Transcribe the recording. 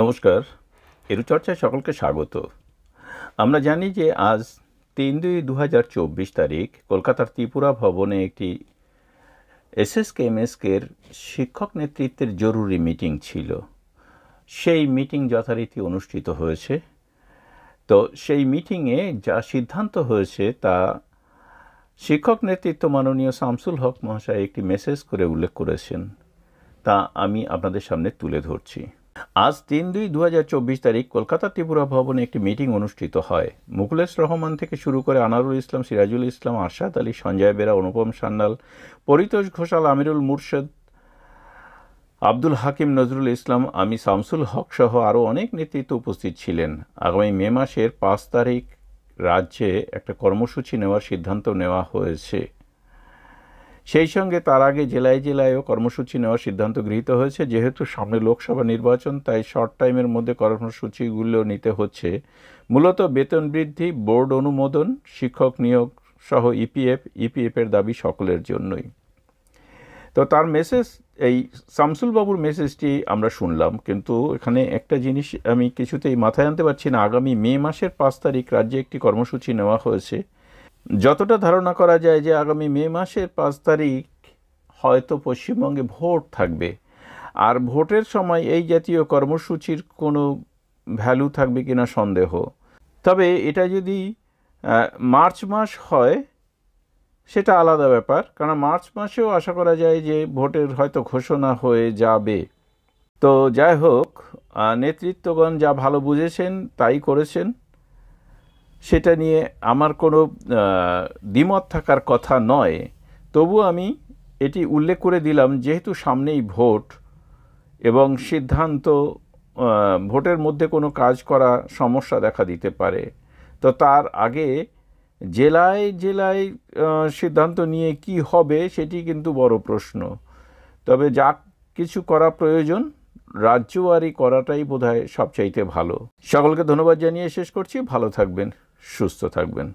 নমস্কার চর্চায় সকলকে স্বাগত আমরা জানি যে আজ তিন দুই দু হাজার চব্বিশ তারিখ কলকাতার ত্রিপুরা ভবনে একটি এসএসকেএমএসকের শিক্ষক নেতৃত্বের জরুরি মিটিং ছিল সেই মিটিং যথারীতি অনুষ্ঠিত হয়েছে তো সেই মিটিংয়ে যা সিদ্ধান্ত হয়েছে তা শিক্ষক নেতৃত্ব মাননীয় শামসুল হক মহাশয় একটি মেসেজ করে উল্লেখ করেছেন তা আমি আপনাদের সামনে তুলে ধরছি আজ তিন দুই দু তারিখ কলকাতা ত্রিপুরা ভবনে একটি মিটিং অনুষ্ঠিত হয় মুকুলেশ রহমান থেকে শুরু করে আনারুল ইসলাম সিরাজুল ইসলাম আরশাদ আলী সঞ্জয় বেরা অনুপম সান্যাল পরিতোষ ঘোষাল আমিরুল মুর্শেদ আব্দুল হাকিম নজরুল ইসলাম আমি শামসুল হক সহ আরও অনেক নেতৃত্ব উপস্থিত ছিলেন আগামী মে মাসের পাঁচ তারিখ রাজ্যে একটা কর্মসূচি নেওয়ার সিদ্ধান্ত নেওয়া হয়েছে সেই সঙ্গে তার আগে জেলায় জেলায়ও কর্মসূচি নেওয়ার সিদ্ধান্ত গৃহীত হয়েছে যেহেতু সামনে লোকসভা নির্বাচন তাই শর্ট টাইমের মধ্যে কর্মসূচিগুলো নিতে হচ্ছে মূলত বেতন বৃদ্ধি বোর্ড অনুমোদন শিক্ষক নিয়োগ সহ ইপিএফ ইপিএফের দাবি সকলের জন্যই তো তার মেসেজ এই শামসুল বাবুর মেসেজটি আমরা শুনলাম কিন্তু এখানে একটা জিনিস আমি কিছুতেই মাথায় আনতে পারছি না আগামী মে মাসের পাঁচ তারিখ রাজ্যে একটি কর্মসূচি নেওয়া হয়েছে যতটা ধারণা করা যায় যে আগামী মে মাসের পাঁচ তারিখ হয়তো পশ্চিমবঙ্গে ভোট থাকবে আর ভোটের সময় এই জাতীয় কর্মসূচির কোনো ভ্যালু থাকবে কিনা সন্দেহ তবে এটা যদি মার্চ মাস হয় সেটা আলাদা ব্যাপার কারণ মার্চ মাসেও আশা করা যায় যে ভোটের হয়তো ঘোষণা হয়ে যাবে তো যাই হোক নেতৃত্বগণ যা ভালো বুঝেছেন তাই করেছেন সেটা নিয়ে আমার কোনো দ্বিমত থাকার কথা নয় তবু আমি এটি উল্লেখ করে দিলাম যেহেতু সামনেই ভোট এবং সিদ্ধান্ত ভোটের মধ্যে কোনো কাজ করা সমস্যা দেখা দিতে পারে তো তার আগে জেলায় জেলায় সিদ্ধান্ত নিয়ে কি হবে সেটি কিন্তু বড় প্রশ্ন তবে যা কিছু করা প্রয়োজন রাজ্যওয়ারি করাটাই বোধহয় সবচাইতে ভালো সকলকে ধন্যবাদ জানিয়ে শেষ করছি ভালো থাকবেন সুস্থ থাকবেন